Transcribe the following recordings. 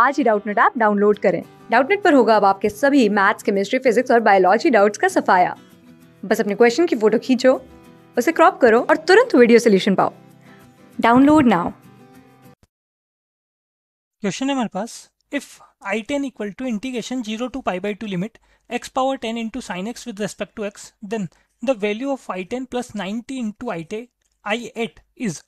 आज ही Doubtnut app download करें डाउटनेट पर होगा अब आपके सभी मैथ्स केमिस्ट्री फिजिक्स और बायोलॉजी डाउट्स का सफाया बस अपने क्वेश्चन की फोटो खींचो उसे क्रॉप करो और तुरंत वीडियो सोल्यूशन पाओ डाउनलोड नाउ क्वेश्चन है हमारे पास if I ten equal to integration zero to pi by two limit x power ten into sine x with respect to x then the value of I ten plus ninety into I टे I eight is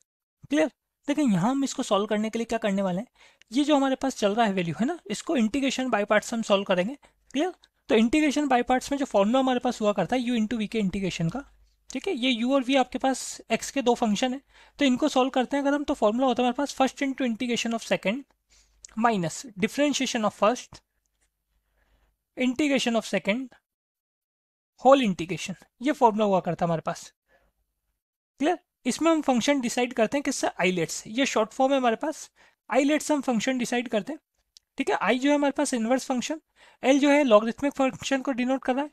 clear देखें यहाँ हम इसको solve करने के लिए क्या करने वाले हैं ये जो हमारे पास चल रहा है वैल्यू है ना इसको इंटीग्रेशन बाई पार्ट्स हम सॉल्व करेंगे क्लियर तो इंटीग्रेशन बाई पार्ट्स में जो फॉर्मुला हमारे पास हुआ करता है यू इंटू वी के इंटीग्रेशन का ठीक है ये u और v आपके पास x के दो फंक्शन है तो इनको सॉल्व करते हैं अगर हम तो फॉर्मूला होता है हमारे पास first into integration of second minus differentiation of first integration of second whole integration ये फॉर्मूला हुआ करता है हमारे पास क्लियर इसमें हम फंक्शन डिसाइड करते हैं किससे आईलेट्स ये शॉर्ट फॉर्म है हमारे पास ILATE some function decide करते हैं ठीक है आई जो है हमारे पास इन्वर्स फंक्शन एल जो है लॉगरिथमिक फंक्शन को डिनोट कर रहा है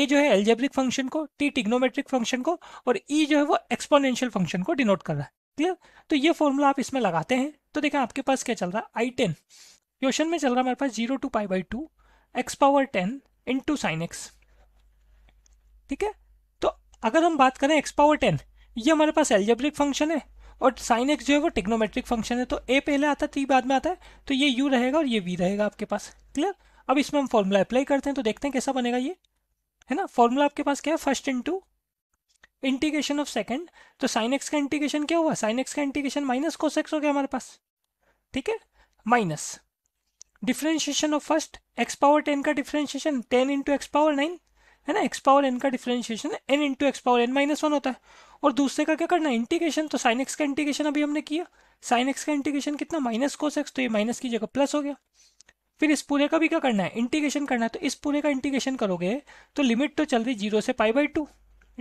ए जो है एल्जेब्रिक फंक्शन को टी टिग्नोमेट्रिक फंक्शन को और ई e जो है वो एक्सपोनेंशियल फंक्शन को डिनोट कर रहा है क्लियर तो ये फॉर्मूला आप इसमें लगाते हैं तो देखें आपके पास क्या चल रहा है आई टेन क्वेश्चन में चल रहा है हमारे पास zero to pi by two x power ten into sine x ठीक है तो अगर हम बात करें एक्स पावर टेन ये हमारे पास एल्जेब्रिक फंक्शन है और साइन एक्स जो है वो टिक्नोमेट्रिक फंक्शन है तो ए पहले आता है टी बाद में आता है तो ये यू रहेगा और ये वी रहेगा आपके पास क्लियर अब इसमें हम फॉर्मूला अप्लाई करते हैं तो देखते हैं कैसा बनेगा ये है ना फॉर्मूला आपके पास क्या है first into integration of second तो साइन एक्स का इंटीग्रेशन क्या हुआ साइन एक्स का इंटीग्रेशन माइनस एक्स हो गया हमारे पास ठीक है minus differentiation of first x power ten का differentiation ten into x power nine है ना एक्स पावर एन का differentiation n into x power n minus one होता है और दूसरे का क्या करना है इंटीग्रेशन तो साइन एक्स का इंटीग्रेशन अभी हमने किया साइन एक्स का इंटीग्रेशन कितना माइनस कोस एक्स तो ये माइनस की जगह प्लस हो गया फिर इस पूरे का भी क्या करना है इंटीग्रेशन करना है तो इस पूरे का इंटीग्रेशन करोगे तो लिमिट तो चल रही जीरो से pi by two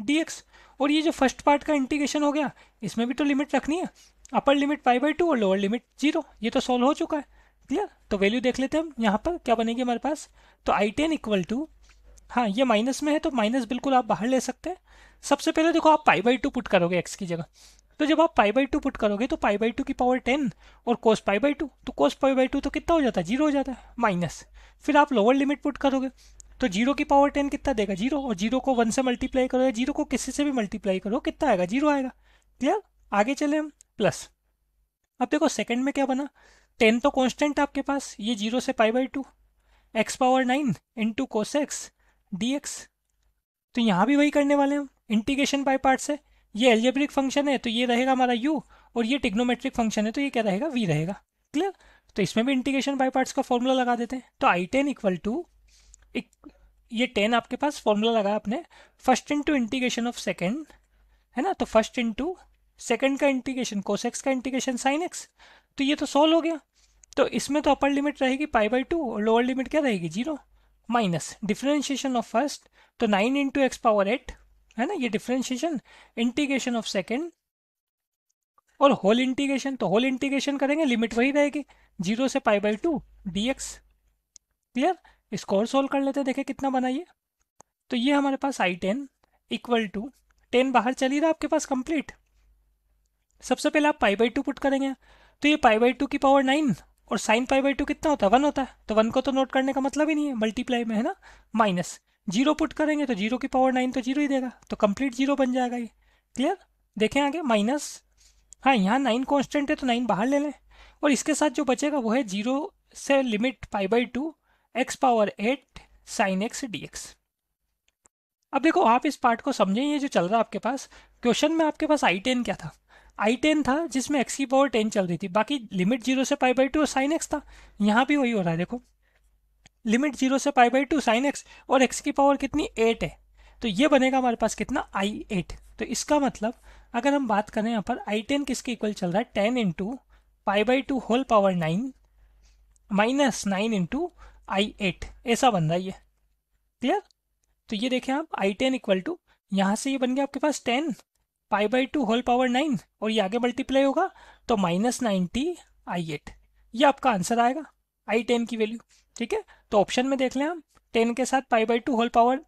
d x और ये जो फर्स्ट पार्ट का इंटीग्रेशन हो गया इसमें भी तो लिमिट रखनी है upper limit pi by two और लोअर लिमिट जीरो ये तो सॉल्व हो चुका है क्लियर तो वैल्यू देख लेते हैं हम यहाँ पर क्या बनेगी हमारे पास तो आई टेन इक्वल टू हाँ ये माइनस में है तो माइनस बिल्कुल आप बाहर ले सकते हैं सबसे पहले देखो आप पाई बाई टू पुट करोगे एक्स की जगह तो जब आप पाई बाई टू पुट करोगे तो पाई बाई टू की पावर टेन और कोस पाई बाई टू तो कोस पाई बाई टू तो कितना हो जाता है जीरो हो जाता है माइनस फिर आप लोअर लिमिट पुट करोगे तो जीरो की पावर टेन कितना देगा जीरो और जीरो को वन से मल्टीप्लाई करो जीरो को किसी से भी मल्टीप्लाई करो कितना आएगा जीरो आएगा क्लियर आगे चले हम प्लस अब देखो सेकेंड में क्या बना टेन तो कॉन्स्टेंट आपके पास ये जीरो से pi by two x power nine into cos x d x तो यहाँ भी वही करने वाले हम इंटीग्रेशन बाई पार्ट से ये एल्जेब्रिक फंक्शन है तो ये रहेगा हमारा यू और ये टिग्नोमेट्रिक फंक्शन है तो ये क्या रहेगा वी रहेगा क्लियर तो इसमें भी इंटीग्रेशन बाई पार्ट्स का फॉर्मूला लगा देते हैं तो आई टेन इक्वल टू ये टेन आपके पास फॉर्मूला लगाया आपने first to integration of second है ना तो फर्स्ट इंटू सेकेंड का इंटीग्रेशन कोसेक्स का इंटीग्रेशन साइन एक्स तो ये तो सोल्व हो गया तो इसमें तो अपर लिमिट रहेगी पाई बाई टू और लोअर लिमिट क्या रहेगी zero minus differentiation of first तो nine into x power eight है ना ये डिफरेंशिएशन इंटीग्रेशन ऑफ सेकेंड और होल इंटीग्रेशन तो होल इंटीग्रेशन करेंगे लिमिट वही रहेगी जीरो से pi by two d x clear इसको और सोल्व कर लेते हैं देखें कितना बनाइए तो ये हमारे पास I ten equal to ten बाहर चली रहा आपके पास कंप्लीट सबसे पहले आप पाई बाई टू पुट करेंगे तो ये पाई बाई टू की पावर नाइन और साइन पाई बाई टू कितना होता है वन होता है तो वन को तो नोट करने का मतलब ही नहीं है मल्टीप्लाई में है ना माइनस जीरो पुट करेंगे तो जीरो की पावर नाइन तो जीरो ही देगा तो कंप्लीट जीरो बन जाएगा ये क्लियर देखें आगे माइनस हाँ यहाँ नाइन कॉन्स्टेंट है तो नाइन बाहर ले लें और इसके साथ जो बचेगा वो है जीरो से limit pi by two x power eight sine x d x अब देखो आप इस पार्ट को समझें ये जो चल रहा है आपके पास क्वेश्चन में आपके पास आई टेन क्या था आई टेन था जिसमें एक्स की पावर टेन चल रही थी बाकी लिमिट जीरो से pi by two sine x था यहाँ भी वही हो रहा है देखो लिमिट जीरो से pi by two sine x और एक्स की पावर कितनी एट है तो ये बनेगा हमारे पास कितना आई एट तो इसका मतलब अगर हम बात करें यहाँ पर आई टेन किसके इक्वल चल रहा है ten into pi by two whole power nine minus nine into I eight ऐसा बन रहा है ये क्लियर तो ये देखें आप आई टेन इक्वल टू यहाँ से ये बन गया आपके पास ten pi by two whole power nine और ये आगे मल्टीप्लाई होगा तो माइनस नाइनटी आई एट ये आपका आंसर आएगा आई टेन की वैल्यू ठीक है तो ऑप्शन में देख लें हम टेन के साथ pi by two whole power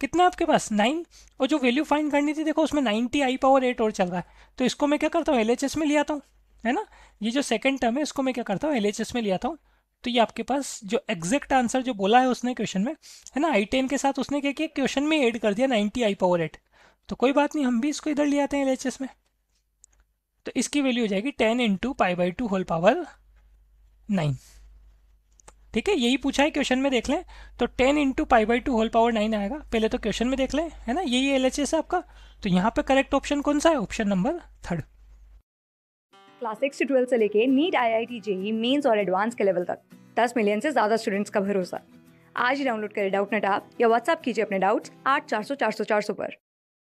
कितना आपके पास नाइन और जो वैल्यू फाइन करनी थी देखो उसमें नाइनटी आई पावर एट और चल रहा है तो इसको मैं क्या करता हूँ एल में ले आता हूँ है ना ये जो सेकंड टर्म है इसको मैं क्या करता हूँ एल में ले आता हूँ तो ये आपके पास जो एग्जैक्ट आंसर जो बोला है उसने क्वेश्चन में है ना आई टेन के साथ उसने क्या किया क्वेश्चन में एड कर दिया नाइनटी आई पावर एट तो कोई बात नहीं हम भी इसको इधर ले आते हैं एल में तो इसकी वैल्यू हो जाएगी ten into pi by two whole power nine ठीक है यही पूछा है क्वेश्चन में देख लें तो ten into pi by two whole power nine आएगा पहले तो क्वेश्चन में देख लें है ना यही एल है आपका तो यहाँ पे करेक्ट ऑप्शन कौन सा है option number third class six से ट्वेल्थ से लेके NEET I I T JEE mains और एडवांस के लेवल तक दस मिलियन से ज़्यादा स्टूडेंट्स का भरोसा आज ही डाउनलोड करें डाउट नेट आप या व्हाट्सअप कीजिए अपने डाउट्स आठ चार सौ चार सौ चार सौ पर